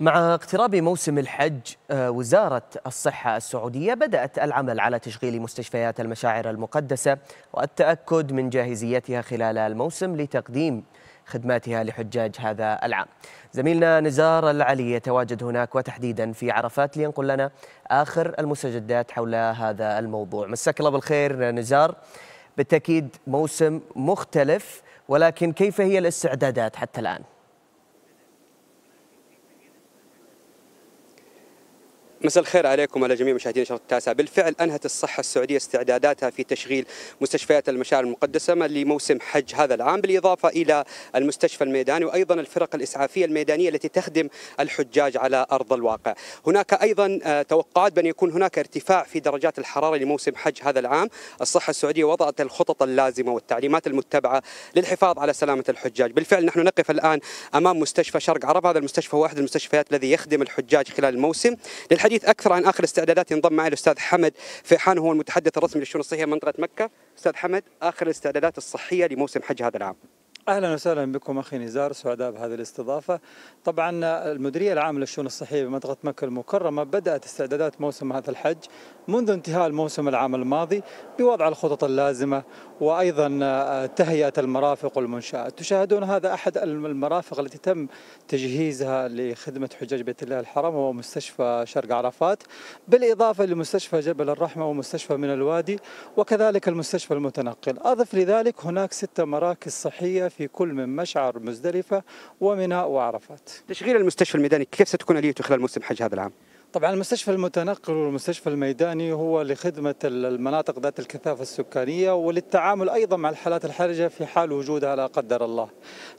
مع اقتراب موسم الحج آه، وزارة الصحة السعودية بدأت العمل على تشغيل مستشفيات المشاعر المقدسة والتأكد من جاهزيتها خلال الموسم لتقديم خدماتها لحجاج هذا العام زميلنا نزار العلي يتواجد هناك وتحديدا في عرفات لينقل لنا آخر المستجدات حول هذا الموضوع مساك الله بالخير نزار بالتأكيد موسم مختلف ولكن كيف هي الاستعدادات حتى الآن؟ مساء الخير عليكم على جميع مشاهدين الشرط التاسع بالفعل أنهت الصحة السعودية استعداداتها في تشغيل مستشفيات المشاعر المقدسة لموسم حج هذا العام بالإضافة إلى المستشفى الميداني وأيضا الفرق الإسعافية الميدانية التي تخدم الحجاج على أرض الواقع هناك أيضا آه، توقعات بأن يكون هناك ارتفاع في درجات الحرارة لموسم حج هذا العام الصحة السعودية وضعت الخطط اللازمة والتعليمات المتبعة للحفاظ على سلامة الحجاج بالفعل نحن نقف الآن أمام مستشفى شرق عرب هذا المستشفى هو أحد المستشفيات الذي يخدم الحجاج خلال الموسم للحديث الحديث اكثر عن اخر استعدادات ينضم معي الاستاذ حمد فيحان هو المتحدث الرسمي للشؤون الصحيه منطقه مكه استاذ حمد اخر الاستعدادات الصحيه لموسم حج هذا العام اهلا وسهلا بكم اخي نزار سعداء بهذه الاستضافه. طبعا المديريه العامه للشؤون الصحيه بمنطقه مكه المكرمه بدات استعدادات موسم هذا الحج منذ انتهاء الموسم العام الماضي بوضع الخطط اللازمه وايضا تهيئه المرافق والمنشات. تشاهدون هذا احد المرافق التي تم تجهيزها لخدمه حجاج بيت الله الحرام وهو مستشفى شرق عرفات بالاضافه لمستشفى جبل الرحمه ومستشفى من الوادي وكذلك المستشفى المتنقل. اضف لذلك هناك ستة مراكز صحيه في كل من مشعر مزدلفة ومناء وعرفات تشغيل المستشفى الميداني كيف ستكون آليته خلال موسم حج هذا العام؟ طبعا المستشفى المتنقل والمستشفى الميداني هو لخدمة المناطق ذات الكثافة السكانية وللتعامل أيضا مع الحالات الحرجة في حال وجودها لا قدر الله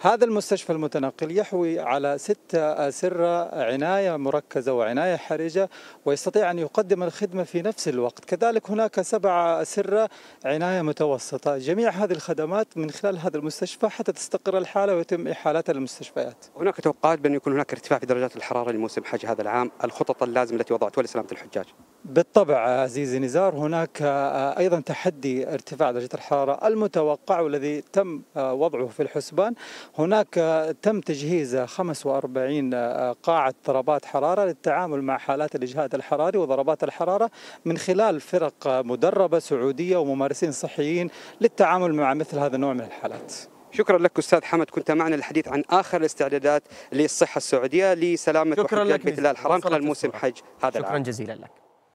هذا المستشفى المتنقل يحوي على ستة أسرة عناية مركزة وعناية حرجة ويستطيع أن يقدم الخدمة في نفس الوقت كذلك هناك سبعة أسرة عناية متوسطة جميع هذه الخدمات من خلال هذا المستشفى حتى تستقر الحالة ويتم إحالتها للمستشفيات هناك توقعات بأن يكون هناك ارتفاع في درجات الحرارة لموسم حج هذا العام الخطط اللازمة اللوازم التي وضعتها لسلامه الحجاج؟ بالطبع عزيزي نزار هناك آه، ايضا تحدي ارتفاع درجه الحراره المتوقع والذي تم آه، وضعه في الحسبان هناك آه، تم تجهيز 45 قاعه ضربات حراره للتعامل مع حالات الاجهاد الحراري وضربات الحراره من خلال فرق مدربه سعوديه وممارسين صحيين للتعامل مع مثل هذا النوع من الحالات شكرا لك استاذ حمد كنت معنا للحديث عن اخر الاستعدادات للصحه السعوديه لسلامه شكرا لك بيت الله الحرام خلال موسم حج هذا شكرا العام. جزيلا لك